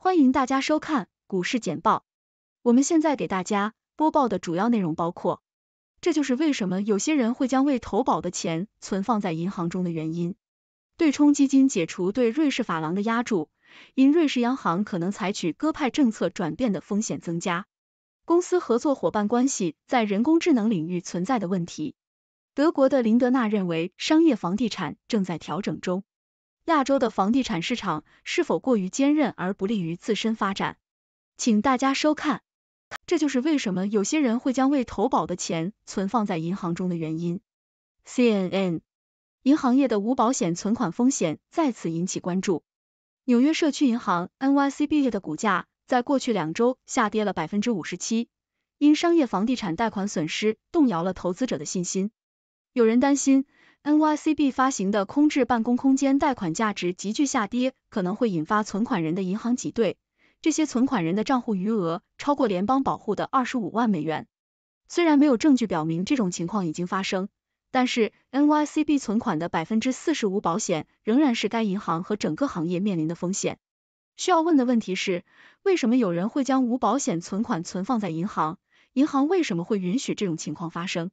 欢迎大家收看股市简报。我们现在给大家播报的主要内容包括：这就是为什么有些人会将未投保的钱存放在银行中的原因。对冲基金解除对瑞士法郎的压注，因瑞士央行可能采取鸽派政策转变的风险增加。公司合作伙伴关系在人工智能领域存在的问题。德国的林德纳认为，商业房地产正在调整中。亚洲的房地产市场是否过于坚韧而不利于自身发展？请大家收看，这就是为什么有些人会将未投保的钱存放在银行中的原因。CNN，银行业的无保险存款风险再次引起关注。纽约社区银行 （NYC）B 的股价在过去两周下跌了百分之五十七，因商业房地产贷款损失动摇了投资者的信心。有人担心。NYCB 发行的空置办公空间贷款价值急剧下跌，可能会引发存款人的银行挤兑。这些存款人的账户余额超过联邦保护的二十五万美元。虽然没有证据表明这种情况已经发生，但是 NYCB 存款的百分之四十五保险仍然是该银行和整个行业面临的风险。需要问的问题是，为什么有人会将无保险存款存放在银行？银行为什么会允许这种情况发生？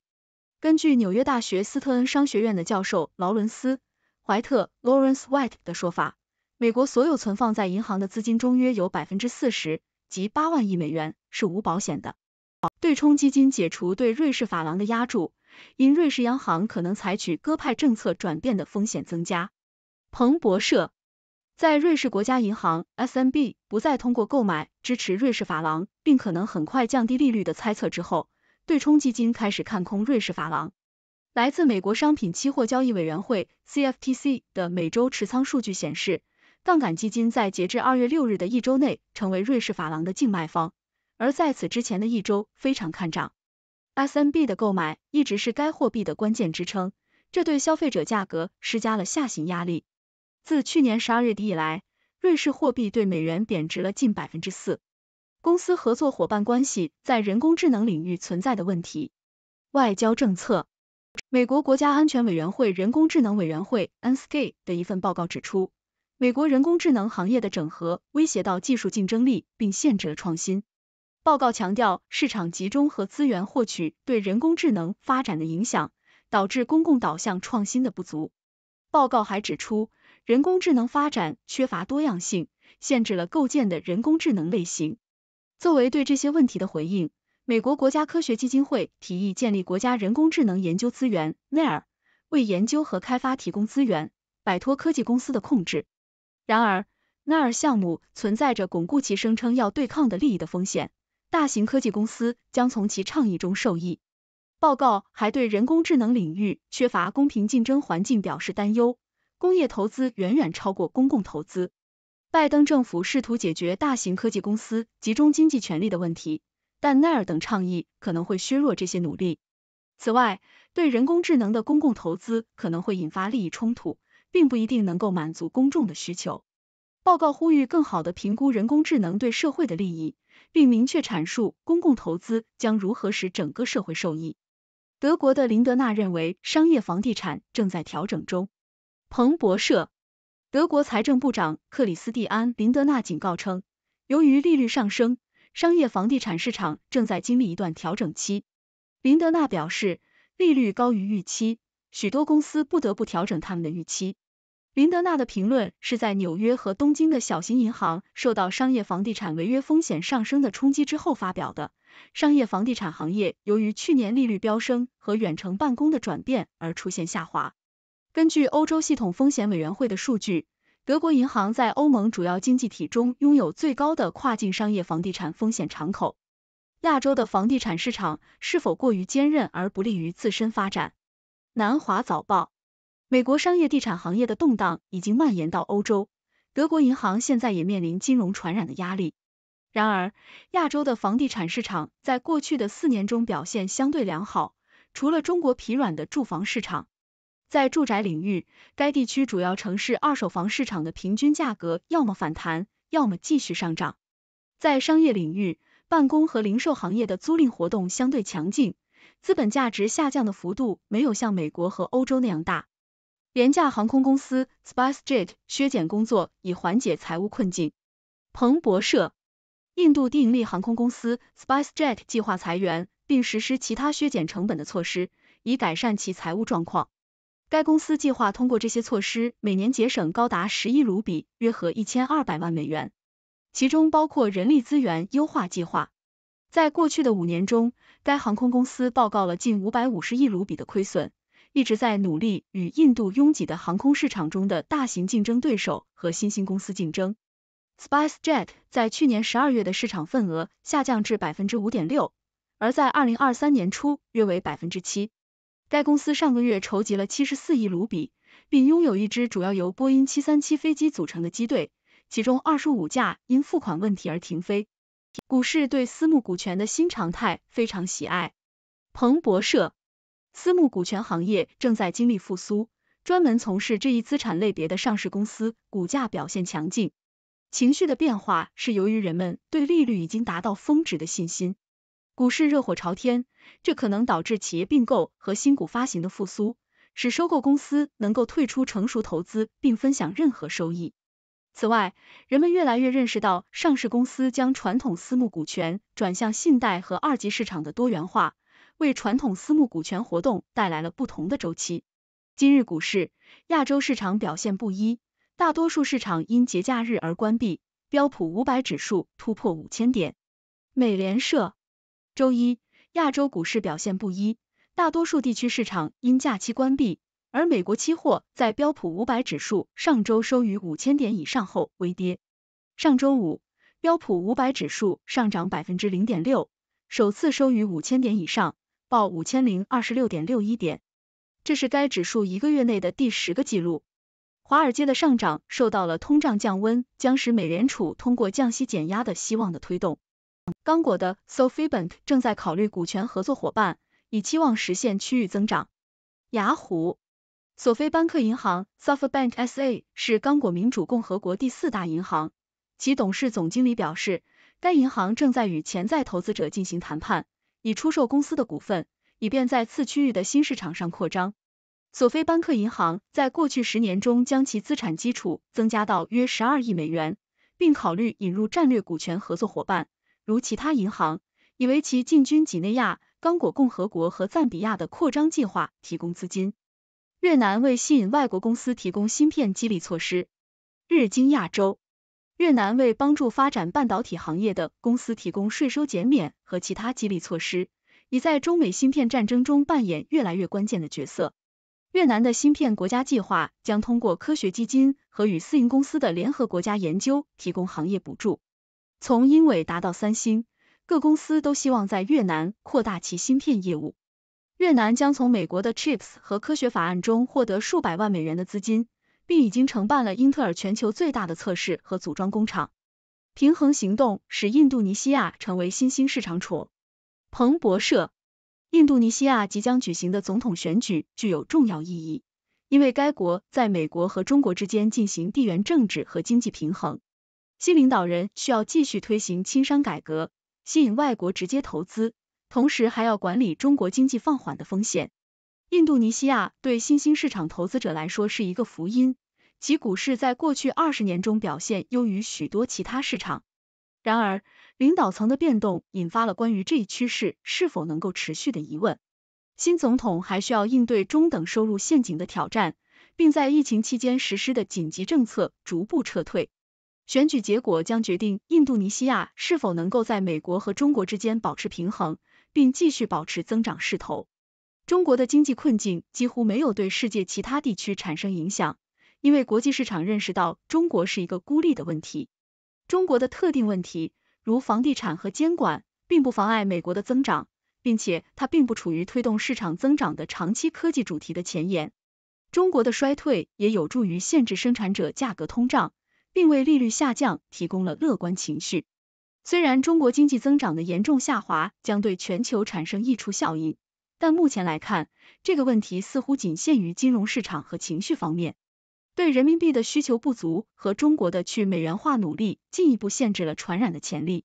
根据纽约大学斯特恩商学院的教授劳伦斯·怀特 （Lawrence White） 的说法，美国所有存放在银行的资金中，约有百分之四十，即八万亿美元，是无保险的。对冲基金解除对瑞士法郎的押注，因瑞士央行可能采取鸽派政策转变的风险增加。彭博社在瑞士国家银行 （SMB） 不再通过购买支持瑞士法郎，并可能很快降低利率的猜测之后。对冲基金开始看空瑞士法郎。来自美国商品期货交易委员会 （CFTC） 的每周持仓数据显示，杠杆基金在截至二月六日的一周内成为瑞士法郎的净卖方，而在此之前的一周非常看涨。SMB 的购买一直是该货币的关键支撑，这对消费者价格施加了下行压力。自去年十二月底以来，瑞士货币对美元贬值了近百分之四。公司合作伙伴关系在人工智能领域存在的问题。外交政策，美国国家安全委员会人工智能委员会 n s k 的一份报告指出，美国人工智能行业的整合威胁到技术竞争力，并限制了创新。报告强调，市场集中和资源获取对人工智能发展的影响，导致公共导向创新的不足。报告还指出，人工智能发展缺乏多样性，限制了构建的人工智能类型。作为对这些问题的回应，美国国家科学基金会提议建立国家人工智能研究资源 （NER），为研究和开发提供资源，摆脱科技公司的控制。然而，NER 项目存在着巩固其声称要对抗的利益的风险。大型科技公司将从其倡议中受益。报告还对人工智能领域缺乏公平竞争环境表示担忧，工业投资远远超过公共投资。拜登政府试图解决大型科技公司集中经济权力的问题，但奈尔等倡议可能会削弱这些努力。此外，对人工智能的公共投资可能会引发利益冲突，并不一定能够满足公众的需求。报告呼吁更好地评估人工智能对社会的利益，并明确阐述公共投资将如何使整个社会受益。德国的林德纳认为，商业房地产正在调整中。彭博社。德国财政部长克里斯蒂安林德纳警告称，由于利率上升，商业房地产市场正在经历一段调整期。林德纳表示，利率高于预期，许多公司不得不调整他们的预期。林德纳的评论是在纽约和东京的小型银行受到商业房地产违约风险上升的冲击之后发表的。商业房地产行业由于去年利率飙升和远程办公的转变而出现下滑。根据欧洲系统风险委员会的数据，德国银行在欧盟主要经济体中拥有最高的跨境商业房地产风险敞口。亚洲的房地产市场是否过于坚韧而不利于自身发展？南华早报：美国商业地产行业的动荡已经蔓延到欧洲，德国银行现在也面临金融传染的压力。然而，亚洲的房地产市场在过去的四年中表现相对良好，除了中国疲软的住房市场。在住宅领域，该地区主要城市二手房市场的平均价格要么反弹，要么继续上涨。在商业领域，办公和零售行业的租赁活动相对强劲，资本价值下降的幅度没有像美国和欧洲那样大。廉价航空公司 SpiceJet 削减工作以缓解财务困境。彭博社，印度低盈利航空公司 SpiceJet 计划裁员，并实施其他削减成本的措施，以改善其财务状况。该公司计划通过这些措施，每年节省高达十亿卢比（约合一千二百万美元），其中包括人力资源优化计划。在过去的五年中，该航空公司报告了近五百五十亿卢比的亏损，一直在努力与印度拥挤的航空市场中的大型竞争对手和新兴公司竞争。SpiceJet 在去年十二月的市场份额下降至百分之五点六，而在二零二三年初约为百分之七。该公司上个月筹集了七十四亿卢比，并拥有一支主要由波音七三七飞机组成的机队，其中二十五架因付款问题而停飞。股市对私募股权的新常态非常喜爱。彭博社，私募股权行业正在经历复苏，专门从事这一资产类别的上市公司股价表现强劲。情绪的变化是由于人们对利率已经达到峰值的信心。股市热火朝天，这可能导致企业并购和新股发行的复苏，使收购公司能够退出成熟投资并分享任何收益。此外，人们越来越认识到，上市公司将传统私募股权转向信贷和二级市场的多元化，为传统私募股权活动带来了不同的周期。今日股市，亚洲市场表现不一，大多数市场因节假日而关闭。标普五百指数突破五千点。美联社。周一，亚洲股市表现不一，大多数地区市场因假期关闭，而美国期货在标普五百指数上周收于五千点以上后微跌。上周五，标普五百指数上涨百分之零点六，首次收于五千点以上，报五千零二十六点六一点，这是该指数一个月内的第十个记录。华尔街的上涨受到了通胀降温将使美联储通过降息减压的希望的推动。刚果的 Sofibank 正在考虑股权合作伙伴，以期望实现区域增长。雅虎，索菲班克银行 （Sofibank SA） 是刚果民主共和国第四大银行。其董事总经理表示，该银行正在与潜在投资者进行谈判，以出售公司的股份，以便在次区域的新市场上扩张。索菲班克银行在过去十年中将其资产基础增加到约十二亿美元，并考虑引入战略股权合作伙伴。如其他银行，以为其进军几内亚、刚果共和国和赞比亚的扩张计划提供资金。越南为吸引外国公司提供芯片激励措施。日经亚洲，越南为帮助发展半导体行业的公司提供税收减免和其他激励措施，已在中美芯片战争中扮演越来越关键的角色。越南的芯片国家计划将通过科学基金和与私营公司的联合国家研究提供行业补助。从英伟达到三星，各公司都希望在越南扩大其芯片业务。越南将从美国的 Chips 和科学法案中获得数百万美元的资金，并已经承办了英特尔全球最大的测试和组装工厂。平衡行动使印度尼西亚成为新兴市场宠。彭博社，印度尼西亚即将举行的总统选举具有重要意义，因为该国在美国和中国之间进行地缘政治和经济平衡。新领导人需要继续推行轻商改革，吸引外国直接投资，同时还要管理中国经济放缓的风险。印度尼西亚对新兴市场投资者来说是一个福音，其股市在过去二十年中表现优于许多其他市场。然而，领导层的变动引发了关于这一趋势是否能够持续的疑问。新总统还需要应对中等收入陷阱的挑战，并在疫情期间实施的紧急政策逐步撤退。选举结果将决定印度尼西亚是否能够在美国和中国之间保持平衡，并继续保持增长势头。中国的经济困境几乎没有对世界其他地区产生影响，因为国际市场认识到中国是一个孤立的问题。中国的特定问题，如房地产和监管，并不妨碍美国的增长，并且它并不处于推动市场增长的长期科技主题的前沿。中国的衰退也有助于限制生产者价格通胀。并为利率下降提供了乐观情绪。虽然中国经济增长的严重下滑将对全球产生溢出效应，但目前来看，这个问题似乎仅限于金融市场和情绪方面。对人民币的需求不足和中国的去美元化努力，进一步限制了传染的潜力。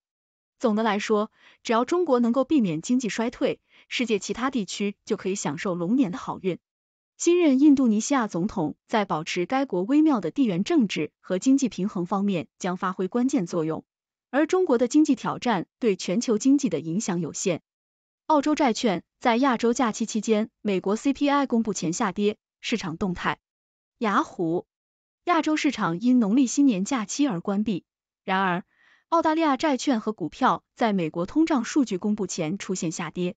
总的来说，只要中国能够避免经济衰退，世界其他地区就可以享受龙年的好运。新任印度尼西亚总统在保持该国微妙的地缘政治和经济平衡方面将发挥关键作用，而中国的经济挑战对全球经济的影响有限。澳洲债券在亚洲假期期间，美国 CPI 公布前下跌，市场动态。雅虎，亚洲市场因农历新年假期而关闭，然而澳大利亚债券和股票在美国通胀数据公布前出现下跌。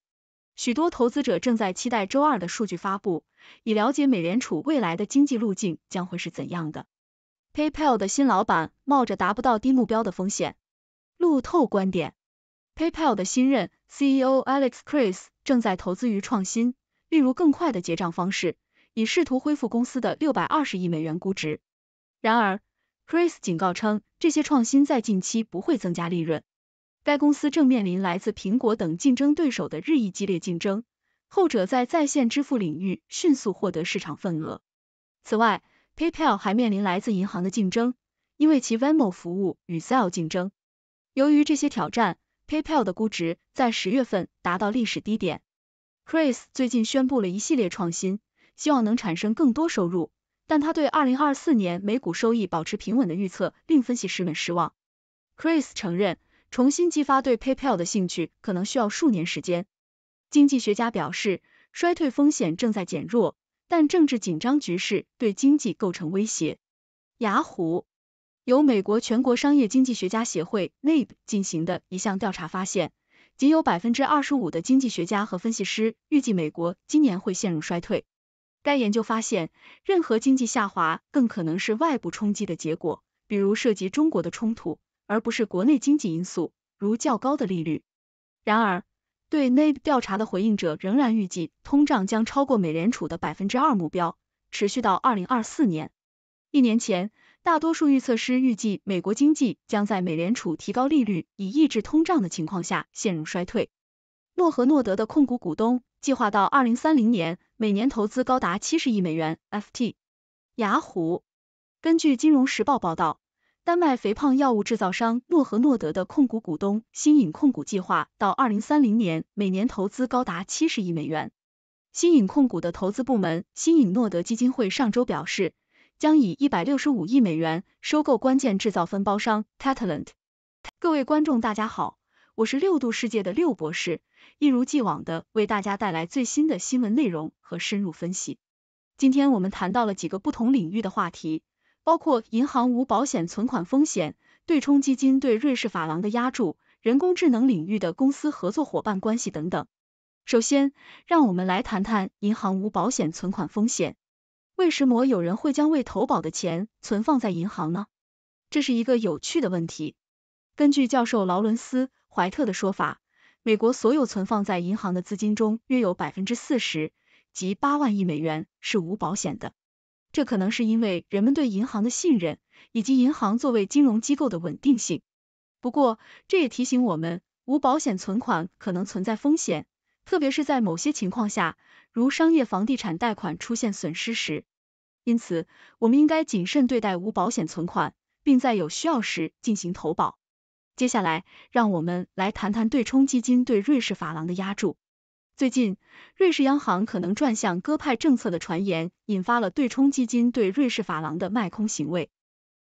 许多投资者正在期待周二的数据发布，以了解美联储未来的经济路径将会是怎样的。PayPal 的新老板冒着达不到低目标的风险。路透观点：PayPal 的新任 CEO Alex k r i s 正在投资于创新，例如更快的结账方式，以试图恢复公司的六百二十亿美元估值。然而 k r i s 警告称，这些创新在近期不会增加利润。该公司正面临来自苹果等竞争对手的日益激烈竞争，后者在在线支付领域迅速获得市场份额。此外，PayPal 还面临来自银行的竞争，因为其 Venmo 服务与 s e l l 竞争。由于这些挑战，PayPal 的估值在十月份达到历史低点。Chris 最近宣布了一系列创新，希望能产生更多收入，但他对二零二四年每股收益保持平稳的预测令分析师们失望。Chris 承认。重新激发对 PayPal 的兴趣可能需要数年时间。经济学家表示，衰退风险正在减弱，但政治紧张局势对经济构成威胁。雅虎由美国全国商业经济学家协会 （NAB） 进行的一项调查发现，仅有百分之二十五的经济学家和分析师预计美国今年会陷入衰退。该研究发现，任何经济下滑更可能是外部冲击的结果，比如涉及中国的冲突。而不是国内经济因素，如较高的利率。然而，对 NAB 调查的回应者仍然预计通胀将超过美联储的百分之二目标，持续到二零二四年。一年前，大多数预测师预计美国经济将在美联储提高利率以抑制通胀的情况下陷入衰退。诺和诺德的控股股东计划到二零三零年每年投资高达七十亿美元。FT，雅虎，根据《金融时报》报道。丹麦肥胖药物制造商诺和诺德的控股股东新颖控股计划到二零三零年每年投资高达七十亿美元。新颖控股的投资部门新颖诺德基金会上周表示，将以一百六十五亿美元收购关键制造分包商 Talent。各位观众，大家好，我是六度世界的六博士，一如既往的为大家带来最新的新闻内容和深入分析。今天我们谈到了几个不同领域的话题。包括银行无保险存款风险、对冲基金对瑞士法郎的押注、人工智能领域的公司合作伙伴关系等等。首先，让我们来谈谈银行无保险存款风险。为什么有人会将未投保的钱存放在银行呢？这是一个有趣的问题。根据教授劳伦斯·怀特的说法，美国所有存放在银行的资金中，约有百分之四十，即八万亿美元，是无保险的。这可能是因为人们对银行的信任以及银行作为金融机构的稳定性。不过，这也提醒我们，无保险存款可能存在风险，特别是在某些情况下，如商业房地产贷款出现损失时。因此，我们应该谨慎对待无保险存款，并在有需要时进行投保。接下来，让我们来谈谈对冲基金对瑞士法郎的压注。最近，瑞士央行可能转向鸽派政策的传言，引发了对冲基金对瑞士法郎的卖空行为。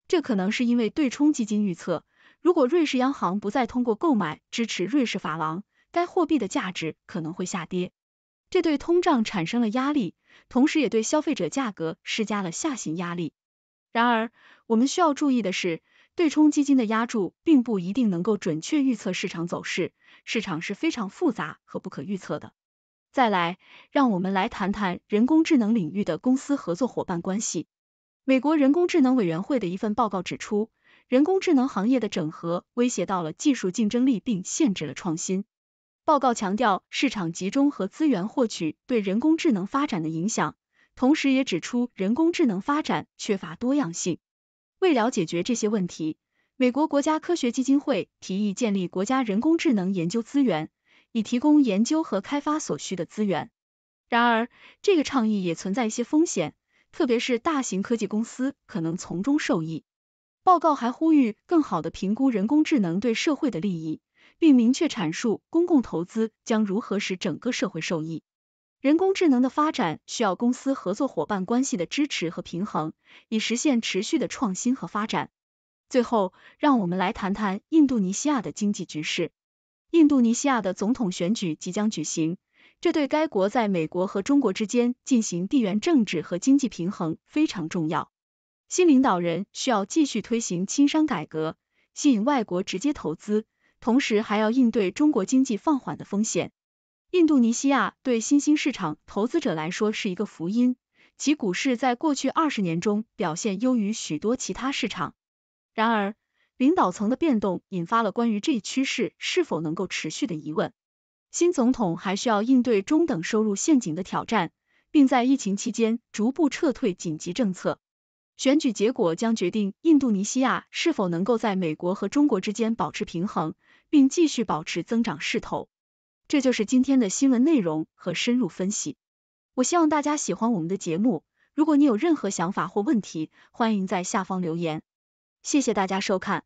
这可能是因为对冲基金预测，如果瑞士央行不再通过购买支持瑞士法郎，该货币的价值可能会下跌，这对通胀产生了压力，同时也对消费者价格施加了下行压力。然而，我们需要注意的是，对冲基金的压注并不一定能够准确预测市场走势，市场是非常复杂和不可预测的。再来，让我们来谈谈人工智能领域的公司合作伙伴关系。美国人工智能委员会的一份报告指出，人工智能行业的整合威胁到了技术竞争力，并限制了创新。报告强调市场集中和资源获取对人工智能发展的影响，同时也指出人工智能发展缺乏多样性。为了解决这些问题，美国国家科学基金会提议建立国家人工智能研究资源。以提供研究和开发所需的资源。然而，这个倡议也存在一些风险，特别是大型科技公司可能从中受益。报告还呼吁更好地评估人工智能对社会的利益，并明确阐述公共投资将如何使整个社会受益。人工智能的发展需要公司合作伙伴关系的支持和平衡，以实现持续的创新和发展。最后，让我们来谈谈印度尼西亚的经济局势。印度尼西亚的总统选举即将举行，这对该国在美国和中国之间进行地缘政治和经济平衡非常重要。新领导人需要继续推行轻商改革，吸引外国直接投资，同时还要应对中国经济放缓的风险。印度尼西亚对新兴市场投资者来说是一个福音，其股市在过去二十年中表现优于许多其他市场。然而，领导层的变动引发了关于这一趋势是否能够持续的疑问。新总统还需要应对中等收入陷阱的挑战，并在疫情期间逐步撤退紧急政策。选举结果将决定印度尼西亚是否能够在美国和中国之间保持平衡，并继续保持增长势头。这就是今天的新闻内容和深入分析。我希望大家喜欢我们的节目。如果你有任何想法或问题，欢迎在下方留言。谢谢大家收看。